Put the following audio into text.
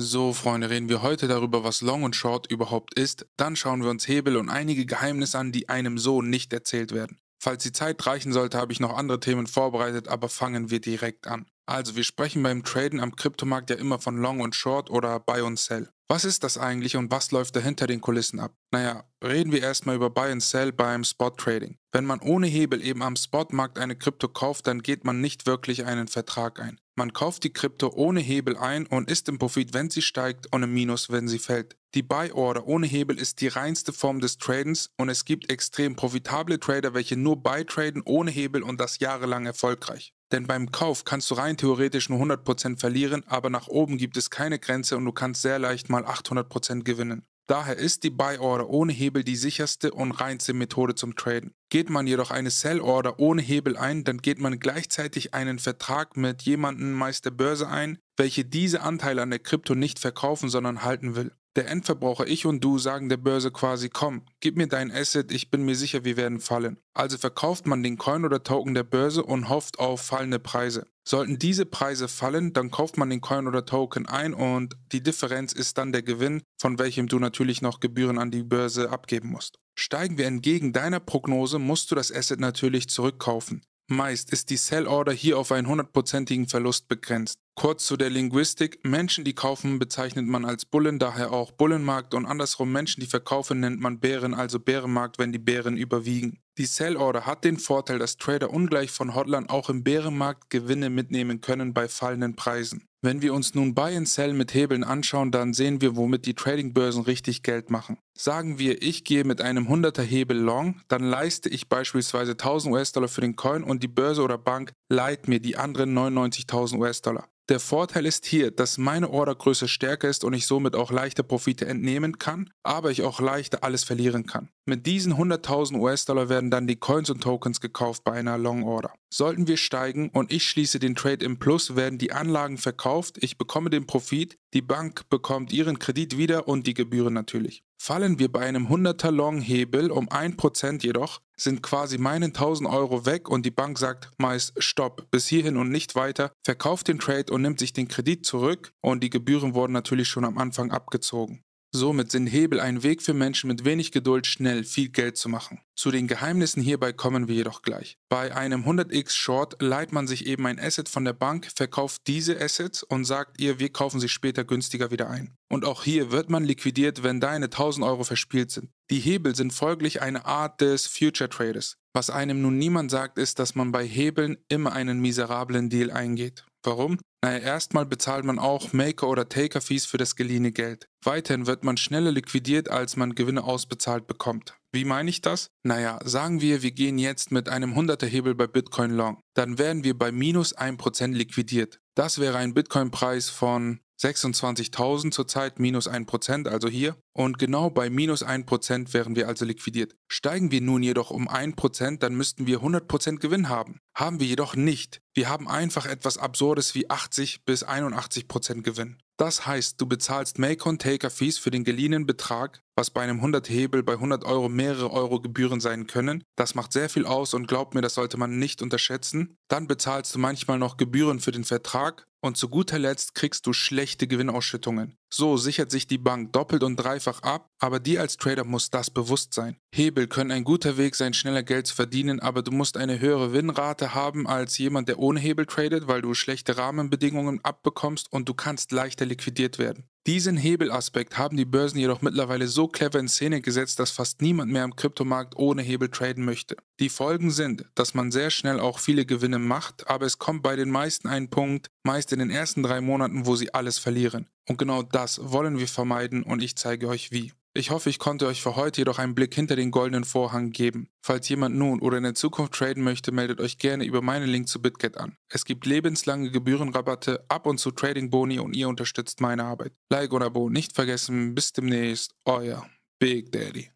So, Freunde, reden wir heute darüber, was Long und Short überhaupt ist. Dann schauen wir uns Hebel und einige Geheimnisse an, die einem so nicht erzählt werden. Falls die Zeit reichen sollte, habe ich noch andere Themen vorbereitet, aber fangen wir direkt an. Also, wir sprechen beim Traden am Kryptomarkt ja immer von Long und Short oder Buy und Sell. Was ist das eigentlich und was läuft da hinter den Kulissen ab? Naja, reden wir erstmal über Buy and Sell beim Spot Trading. Wenn man ohne Hebel eben am Spotmarkt eine Krypto kauft, dann geht man nicht wirklich einen Vertrag ein. Man kauft die Krypto ohne Hebel ein und ist im Profit, wenn sie steigt und im Minus, wenn sie fällt. Die Buy-Order ohne Hebel ist die reinste Form des Tradens und es gibt extrem profitable Trader, welche nur Buy traden ohne Hebel und das jahrelang erfolgreich. Denn beim Kauf kannst du rein theoretisch nur 100% verlieren, aber nach oben gibt es keine Grenze und du kannst sehr leicht mal 800% gewinnen. Daher ist die Buy Order ohne Hebel die sicherste und reinste Methode zum Traden. Geht man jedoch eine Sell Order ohne Hebel ein, dann geht man gleichzeitig einen Vertrag mit jemandem, meist der Börse ein, welche diese Anteile an der Krypto nicht verkaufen, sondern halten will. Der Endverbraucher, ich und du, sagen der Börse quasi, komm, gib mir dein Asset, ich bin mir sicher, wir werden fallen. Also verkauft man den Coin oder Token der Börse und hofft auf fallende Preise. Sollten diese Preise fallen, dann kauft man den Coin oder Token ein und die Differenz ist dann der Gewinn, von welchem du natürlich noch Gebühren an die Börse abgeben musst. Steigen wir entgegen deiner Prognose, musst du das Asset natürlich zurückkaufen. Meist ist die Sell-Order hier auf einen hundertprozentigen Verlust begrenzt. Kurz zu der Linguistik, Menschen, die kaufen, bezeichnet man als Bullen, daher auch Bullenmarkt und andersrum Menschen, die verkaufen, nennt man Bären, also Bärenmarkt, wenn die Bären überwiegen. Die Sell-Order hat den Vorteil, dass Trader ungleich von Hotlern auch im Bärenmarkt Gewinne mitnehmen können bei fallenden Preisen. Wenn wir uns nun Buy and Sell mit Hebeln anschauen, dann sehen wir, womit die Trading-Börsen richtig Geld machen. Sagen wir, ich gehe mit einem 100er Hebel long, dann leiste ich beispielsweise 1000 US-Dollar für den Coin und die Börse oder Bank leiht mir die anderen 99.000 US-Dollar. Der Vorteil ist hier, dass meine Ordergröße stärker ist und ich somit auch leichter Profite entnehmen kann, aber ich auch leichter alles verlieren kann. Mit diesen 100.000 US-Dollar werden dann die Coins und Tokens gekauft bei einer Long Order. Sollten wir steigen und ich schließe den Trade im Plus, werden die Anlagen verkauft, ich bekomme den Profit, die Bank bekommt ihren Kredit wieder und die Gebühren natürlich. Fallen wir bei einem 100er Long Hebel um 1% jedoch, sind quasi meine 1000 Euro weg und die Bank sagt meist Stopp, bis hierhin und nicht weiter, verkauft den Trade und nimmt sich den Kredit zurück und die Gebühren wurden natürlich schon am Anfang abgezogen. Somit sind Hebel ein Weg für Menschen mit wenig Geduld, schnell viel Geld zu machen. Zu den Geheimnissen hierbei kommen wir jedoch gleich. Bei einem 100x Short leiht man sich eben ein Asset von der Bank, verkauft diese Assets und sagt ihr, wir kaufen sie später günstiger wieder ein. Und auch hier wird man liquidiert, wenn deine 1000 Euro verspielt sind. Die Hebel sind folglich eine Art des Future Traders. Was einem nun niemand sagt, ist, dass man bei Hebeln immer einen miserablen Deal eingeht. Warum? Naja, erstmal bezahlt man auch Maker- oder Taker-Fees für das geliehene Geld. Weiterhin wird man schneller liquidiert, als man Gewinne ausbezahlt bekommt. Wie meine ich das? Naja, sagen wir, wir gehen jetzt mit einem 100er Hebel bei Bitcoin Long. Dann werden wir bei minus 1% liquidiert. Das wäre ein Bitcoin-Preis von 26.000 zurzeit minus 1%, also hier. Und genau bei minus 1% wären wir also liquidiert. Steigen wir nun jedoch um 1%, dann müssten wir 100% Gewinn haben. Haben wir jedoch nicht. Wir haben einfach etwas Absurdes wie 80 bis 81 Prozent Gewinn. Das heißt, du bezahlst Make-on-Taker-Fees für den geliehenen Betrag, was bei einem 100-Hebel bei 100 Euro mehrere Euro Gebühren sein können. Das macht sehr viel aus und glaub mir, das sollte man nicht unterschätzen. Dann bezahlst du manchmal noch Gebühren für den Vertrag und zu guter Letzt kriegst du schlechte Gewinnausschüttungen. So sichert sich die Bank doppelt und dreifach ab, aber dir als Trader muss das bewusst sein. Hebel können ein guter Weg sein, schneller Geld zu verdienen, aber du musst eine höhere Winrate haben als jemand, der ohne Hebel tradet, weil du schlechte Rahmenbedingungen abbekommst und du kannst leichter liquidiert werden. Diesen Hebelaspekt haben die Börsen jedoch mittlerweile so clever in Szene gesetzt, dass fast niemand mehr im Kryptomarkt ohne Hebel traden möchte. Die Folgen sind, dass man sehr schnell auch viele Gewinne macht, aber es kommt bei den meisten ein Punkt, meist in den ersten drei Monaten, wo sie alles verlieren. Und genau das wollen wir vermeiden und ich zeige euch wie. Ich hoffe, ich konnte euch für heute jedoch einen Blick hinter den goldenen Vorhang geben. Falls jemand nun oder in der Zukunft traden möchte, meldet euch gerne über meinen Link zu BitGet an. Es gibt lebenslange Gebührenrabatte, ab und zu Trading-Boni und ihr unterstützt meine Arbeit. Like und Abo nicht vergessen. Bis demnächst. Euer Big Daddy.